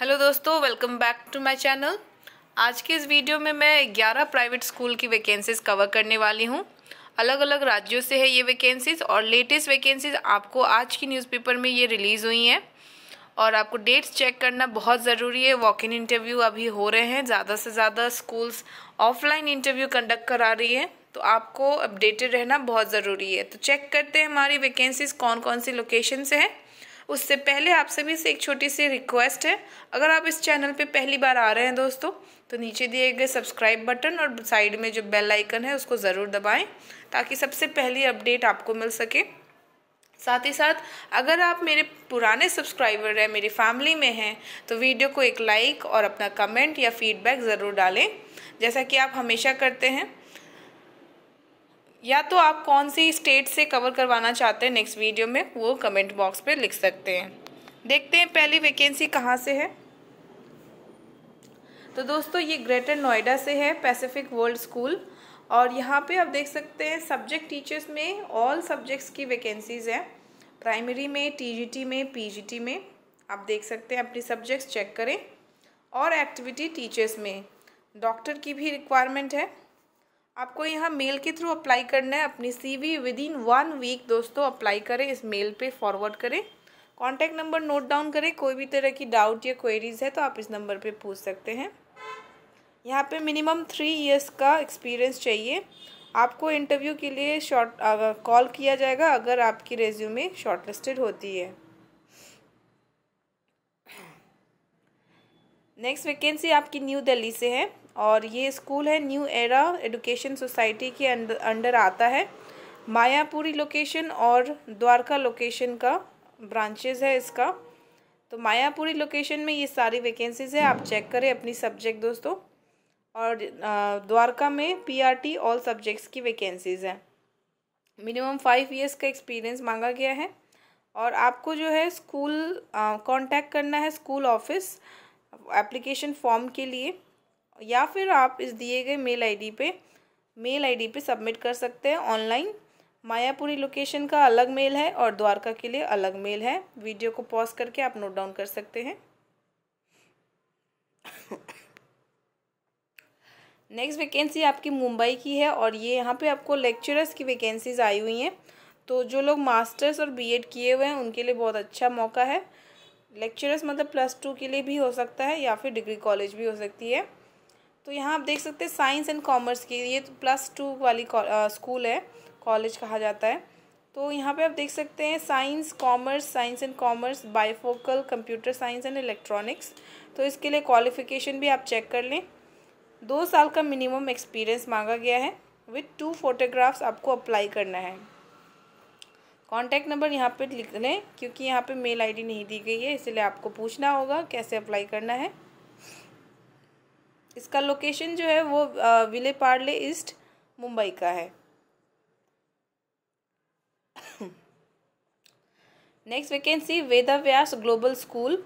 hello दोस्तों welcome back to my channel आज के इस वीडियो में मैं 11 प्राइवेट स्कूल की वैकेंसीज कवर करने वाली हूँ अलग अलग राज्यों से है ये वैकेंसीज और लेटेस्ट वैकेंसीज आपको आज की न्यूज़पेपर में ये रिलीज़ हुई हैं और आपको डेट्स चेक करना बहुत ज़रूरी है वॉक इन इंटरव्यू अभी हो रहे हैं ज़्यादा से ज़्यादा स्कूल्स ऑफलाइन इंटरव्यू कंडक्ट करा रही तो है तो आपको अपडेटेड रहना बहुत ज़रूरी है तो चेक करते हैं हमारी वैकेंसीज कौन कौन सी लोकेशन से हैं उससे पहले आप सभी से एक छोटी सी रिक्वेस्ट है अगर आप इस चैनल पे पहली बार आ रहे हैं दोस्तों तो नीचे दिए गए सब्सक्राइब बटन और साइड में जो बेल आइकन है उसको ज़रूर दबाएं ताकि सबसे पहली अपडेट आपको मिल सके साथ ही साथ अगर आप मेरे पुराने सब्सक्राइबर हैं मेरी फैमिली में हैं तो वीडियो को एक लाइक और अपना कमेंट या फीडबैक ज़रूर डालें जैसा कि आप हमेशा करते हैं या तो आप कौन सी स्टेट से कवर करवाना चाहते हैं नेक्स्ट वीडियो में वो कमेंट बॉक्स पे लिख सकते हैं देखते हैं पहली वैकेंसी कहाँ से है तो दोस्तों ये ग्रेटर नोएडा से है पैसिफिक वर्ल्ड स्कूल और यहाँ पे आप देख सकते हैं सब्जेक्ट टीचर्स में ऑल सब्जेक्ट्स की वैकेंसीज़ हैं प्राइमरी में टीजीटी में पीजीटी में आप देख सकते हैं अपने सब्जेक्ट्स चेक करें और एक्टिविटी टीचर्स में डॉक्टर की भी रिक्वायरमेंट है आपको यहाँ मेल के थ्रू अप्लाई करना है अपनी CV within one week दोस्तों अप्लाई करें इस मेल पे फॉरवर्ड करें कॉन्टैक्ट नंबर नोट डाउन करें कोई भी तरह की डाउट या क्वेरीज है तो आप इस नंबर पे पूछ सकते हैं यहाँ पे मिनिमम थ्री इयर्स का एक्सपीरियंस चाहिए आपको इंटरव्यू के लिए शॉर्ट कॉल किया जाएगा अगर आपकी रेज्यूमे शॉर्टलिस्टेड होती है नेक्स्ट वैकेंसी आपकी न्यू दिल्ली से है और ये स्कूल है न्यू एरा एडुकेशन सोसाइटी के अंडर आता है मायापुरी लोकेशन और द्वारका लोकेशन का ब्रांचेज है इसका तो मायापुरी लोकेशन में ये सारी वैकेंसीज है आप चेक करें अपनी सब्जेक्ट दोस्तों और द्वारका में पीआरटी ऑल सब्जेक्ट्स की वैकेंसीज हैं मिनिमम फाइव इयर्स का एक्सपीरियंस मांगा गया है और आपको जो है स्कूल कांटेक्ट करना है स्कूल ऑफिस एप्लीकेशन फॉर्म के लिए या फिर आप इस दिए गए मेल आईडी पे मेल आईडी पे सबमिट कर सकते हैं ऑनलाइन मायापुरी लोकेशन का अलग मेल है और द्वारका के लिए अलग मेल है वीडियो को पॉज करके आप नोट डाउन कर सकते हैं नेक्स्ट वैकेंसी आपकी मुंबई की है और ये यहाँ पे आपको लेक्चरर्स की वैकेंसीज आई हुई हैं तो जो लोग मास्टर्स और बीएड किए हुए हैं उनके लिए बहुत अच्छा मौका है लेक्चरर्स मतलब प्लस टू के लिए भी हो सकता है या फिर डिग्री कॉलेज भी हो सकती है तो यहाँ आप देख सकते हैं साइंस एंड कॉमर्स की ये तो प्लस टू वाली स्कूल है कॉलेज कहा जाता है तो यहाँ पे आप देख सकते हैं science commerce science and commerce bifocal computer science and electronics तो इसके लिए क्वालिफिकेशन भी आप चेक कर लें दो साल का मिनिमम एक्सपीरियंस मांगा गया है विथ टू फोटोग्राफ्स आपको अप्लाई करना है कॉन्टैक्ट नंबर यहाँ पे लिख लें क्योंकि यहाँ पे मेल आईडी नहीं दी गई है इसलिए आपको पूछना होगा कैसे अप्लाई करना है इसका लोकेशन जो है वो विले पार्ले ईस्ट मुंबई का है next vacancy Veda Vyas global school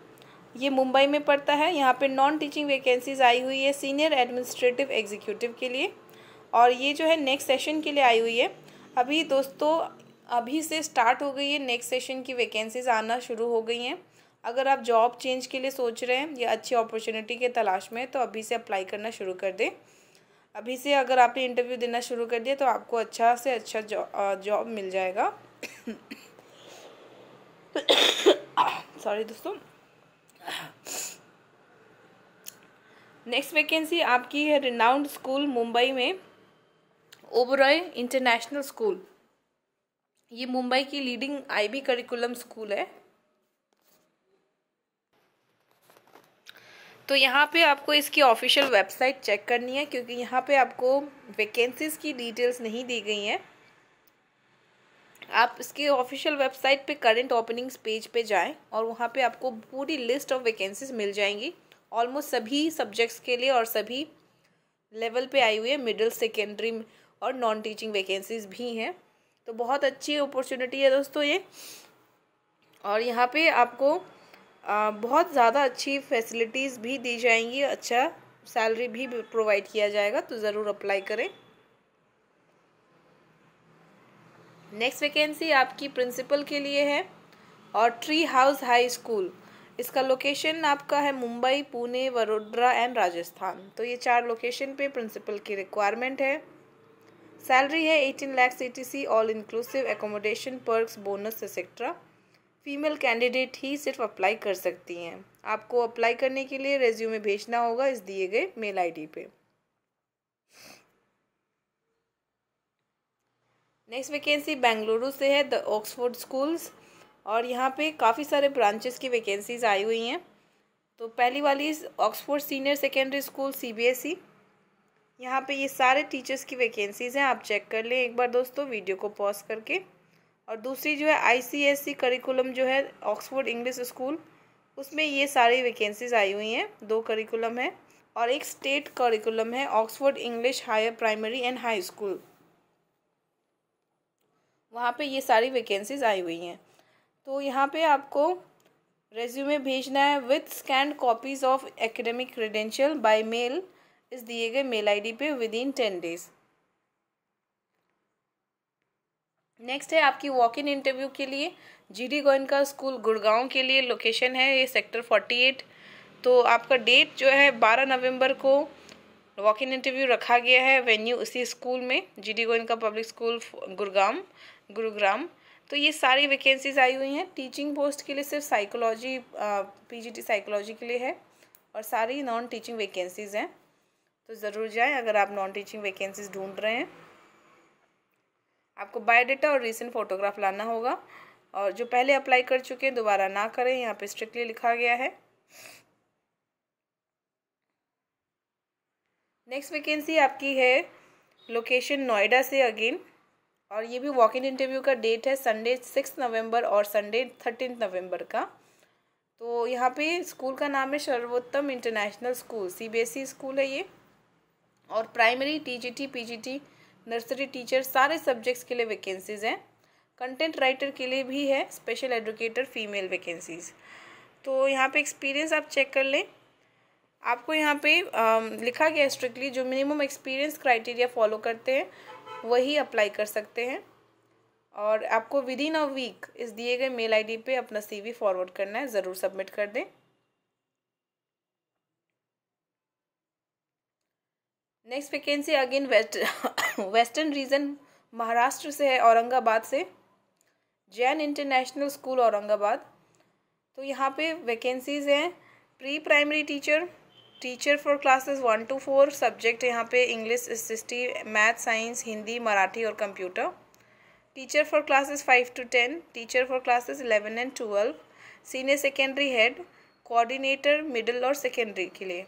ये मुंबई में पड़ता है यहाँ पे नॉन टीचिंग वैकेंसीज आई हुई है सीनियर एडमिनिस्ट्रेटिव एग्जीक्यूटिव के लिए और ये जो है नेक्स्ट सेशन के लिए आई हुई है अभी दोस्तों अभी से स्टार्ट हो गई है नेक्स्ट सेशन की वैकेंसीज आना शुरू हो गई हैं अगर आप जॉब चेंज के लिए सोच रहे हैं या अच्छी अपॉर्चुनिटी के तलाश में तो अभी से अप्लाई करना शुरू कर दें अभी से अगर आपने इंटरव्यू देना शुरू कर दिया तो आपको अच्छा से अच्छा जॉब मिल जाएगा सॉरी दोस्तों नेक्स्ट वैकेंसी आपकी है रिनाउंड स्कूल मुंबई में ओबरॉय इंटरनेशनल स्कूल ये मुंबई की लीडिंग आईबी करिकुलम स्कूल है तो यहाँ पे आपको इसकी ऑफिशियल वेबसाइट चेक करनी है क्योंकि यहाँ पे आपको वैकेंसीज़ की डिटेल्स नहीं दी गई हैं आप इसके ऑफिशियल वेबसाइट पे करंट ओपनिंग्स पेज पे जाएं और वहाँ पे आपको पूरी लिस्ट ऑफ वैकेंसीज मिल जाएंगी ऑलमोस्ट सभी सब्जेक्ट्स के लिए और सभी लेवल पे आई हुई है मिडिल सेकेंडरी और नॉन टीचिंग वैकेंसीज भी हैं तो बहुत अच्छी अपॉर्चुनिटी है दोस्तों ये और यहाँ पे आपको बहुत ज़्यादा अच्छी फैसिलिटीज़ भी दी जाएंगी अच्छा सैलरी भी प्रोवाइड किया जाएगा तो ज़रूर अप्लाई करें नेक्स्ट वैकेंसी आपकी प्रिंसिपल के लिए है और ट्री हाउस हाई स्कूल इसका लोकेशन आपका है मुंबई पुणे वडोदरा एंड राजस्थान तो ये चार लोकेशन पे प्रिंसिपल की रिक्वायरमेंट है सैलरी है एटीन लैक्स सी all inclusive accommodation perks bonus etcetera female candidate ही सिर्फ अप्लाई कर सकती हैं आपको अप्लाई करने के लिए रेज्यूमे भेजना होगा इस दिए गए मेल आईडी पे नेक्स्ट वैकेंसी बेंगलुरु से है द ऑक्सफोर्ड स्कूल्स और यहाँ पे काफ़ी सारे ब्रांचेस की वैकेंसीज आई हुई हैं तो पहली वाली Oxford senior secondary school CBSE यहाँ पे ये सारे टीचर्स की वैकेंसीज़ हैं आप चेक कर लें एक बार दोस्तों वीडियो को पॉज करके और दूसरी जो है आईसीएसई करिकुलम जो है ऑक्सफोर्ड इंग्लिश स्कूल उसमें ये सारी वैकेंसीज आई हुई हैं दो करिकुलम है और एक स्टेट करिकुलम है Oxford English higher primary and high school वहाँ पे ये सारी वैकेंसीज आई हुई हैं तो यहाँ पे आपको रेज्यूमे भेजना है with scanned copies of academic credential by mail इस दिए गए मेल आईडी पे within ten days next है आपकी वॉक इन इंटरव्यू के लिए G D Goenka school Gurgaon के लिए लोकेशन है ये सेक्टर फोर्टी एट तो आपका डेट जो है बारह नवंबर को वॉक इन इंटरव्यू रखा गया है वेन्यू उसी स्कूल में G D Goenka public school Gurugram Gurugram तो ये सारी वैकेंसीज आई हुई हैं टीचिंग पोस्ट के लिए सिर्फ साइकोलॉजी टी साइकोलॉजी के लिए है और सारी नॉन टीचिंग वैकेंसीज़ हैं तो ज़रूर जाएँ अगर आप नॉन टीचिंग वैकेंसीज़ ढूँढ रहे हैं आपको बायोडाटा और रिसेंट फ़ोटोग्राफ लाना होगा और जो पहले अप्लाई कर चुके हैं दोबारा ना करें यहाँ पे स्ट्रिक्टली लिखा गया है नेक्स्ट वैकेंसी आपकी है लोकेशन नोएडा से अगेन और ये भी वॉक इन इंटरव्यू का डेट है संडे सिक्स नवंबर और संडे थर्टीन नवंबर का तो यहाँ पे स्कूल का नाम है सर्वोत्तम इंटरनेशनल स्कूल सी स्कूल है ये और primary G T nursery teacher सारे सब्जेक्ट्स के लिए वैकेंसीज़ हैं कंटेंट राइटर के लिए भी है स्पेशल एडुकेटर फीमेल वैकेंसीज़ तो यहाँ पे एक्सपीरियंस आप चेक कर लें आपको यहाँ पे आ, लिखा गया स्ट्रिक्टली जो मिनिमम एक्सपीरियंस क्राइटेरिया फॉलो करते हैं वही अप्लाई कर सकते हैं और आपको विद इन अ वीक इस दिए गए मेल आईडी पे अपना सीवी फॉरवर्ड करना है ज़रूर सबमिट कर दें next vacancy again west western region Maharashtra से है औरंगाबाद से जैन इंटरनेशनल स्कूल औरंगाबाद तो यहाँ पे वैकेंसीज़ हैं pre primary teacher teacher for classes one to four subject यहाँ पे इंग्लिश सिस्टी मैथ साइंस हिंदी मराठी और computer teacher for classes five to ten teacher for classes eleven and twelve senior secondary head coordinator middle और secondary के लिए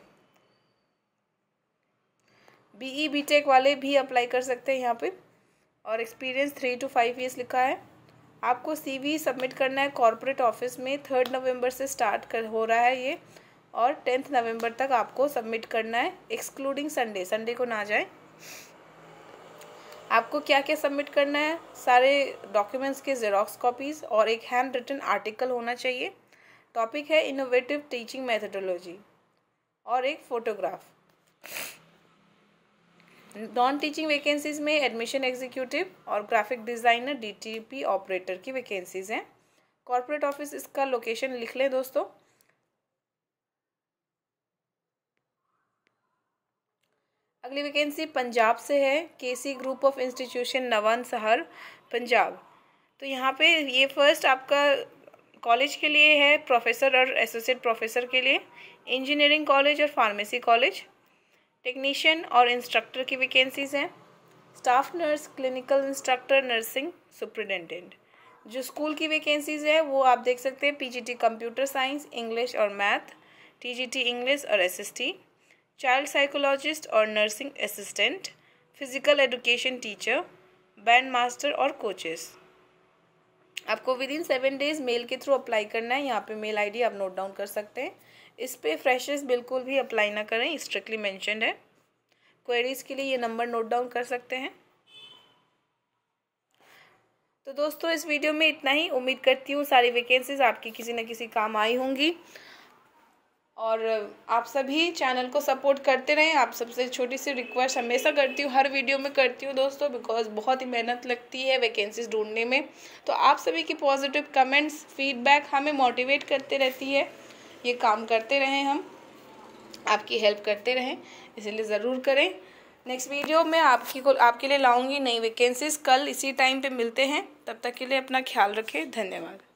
B E B take वाले भी apply कर सकते हैं यहाँ पे और experience three to five years लिखा है आपको सीवी सबमिट करना है कॉरपोरेट ऑफिस में थर्ड नवंबर से स्टार्ट कर हो रहा है ये और टेंथ नवंबर तक आपको सबमिट करना है एक्सक्लूडिंग संडे संडे को ना जाए आपको क्या क्या सबमिट करना है सारे डॉक्यूमेंट्स के जेरोक्स कॉपीज़ और एक हैंड रिटन आर्टिकल होना चाहिए टॉपिक है इनोवेटिव टीचिंग मैथडोलॉजी और एक फ़ोटोग्राफ नॉन टीचिंग वैकेंसीज़ में एडमिशन एग्जीक्यूटिव और ग्राफिक डिज़ाइनर डीटीपी ऑपरेटर की वैकेंसीज़ हैं कॉरपोरेट ऑफिस इसका लोकेशन लिख लें दोस्तों अगली वैकेंसी पंजाब से है KC group of institution Nawanshahr Punjab तो यहाँ पे ये फर्स्ट आपका कॉलेज के लिए है प्रोफेसर और एसोसिएट प्रोफेसर के लिए इंजीनियरिंग कॉलेज और फार्मेसी कॉलेज टेक्नीशियन और इंस्ट्रक्टर की वैकेंसीज़ हैं staff nurse clinical instructor nursing superintendent जो स्कूल की वैकेंसीज़ है वो आप देख सकते हैं पीजीटी कंप्यूटर साइंस इंग्लिश और मैथ टीजीटी इंग्लिश और एसएसटी चाइल्ड साइकोलॉजिस्ट और nursing assistant physical education teacher band master और कोचेस आपको within seven days mail के थ्रू अप्लाई करना है यहाँ पे मेल आईडी आप नोट डाउन कर सकते हैं इस पर फ्रेश बिल्कुल भी अप्लाई ना करें स्ट्रिक्टली मैंशनड है क्वेरीज़ के लिए ये नंबर नोट डाउन कर सकते हैं तो दोस्तों इस वीडियो में इतना ही उम्मीद करती हूँ सारी वैकेंसीज़ आपकी किसी न किसी काम आई होंगी और आप सभी चैनल को सपोर्ट करते रहें आप सबसे छोटी सी रिक्वेस्ट हमेशा करती हूँ हर वीडियो में करती हूँ दोस्तों बिकॉज बहुत ही मेहनत लगती है वैकेंसीज ढूंढने में तो आप सभी की पॉजिटिव कमेंट्स फीडबैक हमें मोटिवेट करते रहती है ये काम करते रहें हम आपकी हेल्प करते रहें इसलिए ज़रूर करें नेक्स्ट वीडियो में आपकी को आपके लिए लाऊंगी नई वैकेंसीज कल इसी टाइम पे मिलते हैं तब तक के लिए अपना ख्याल रखें धन्यवाद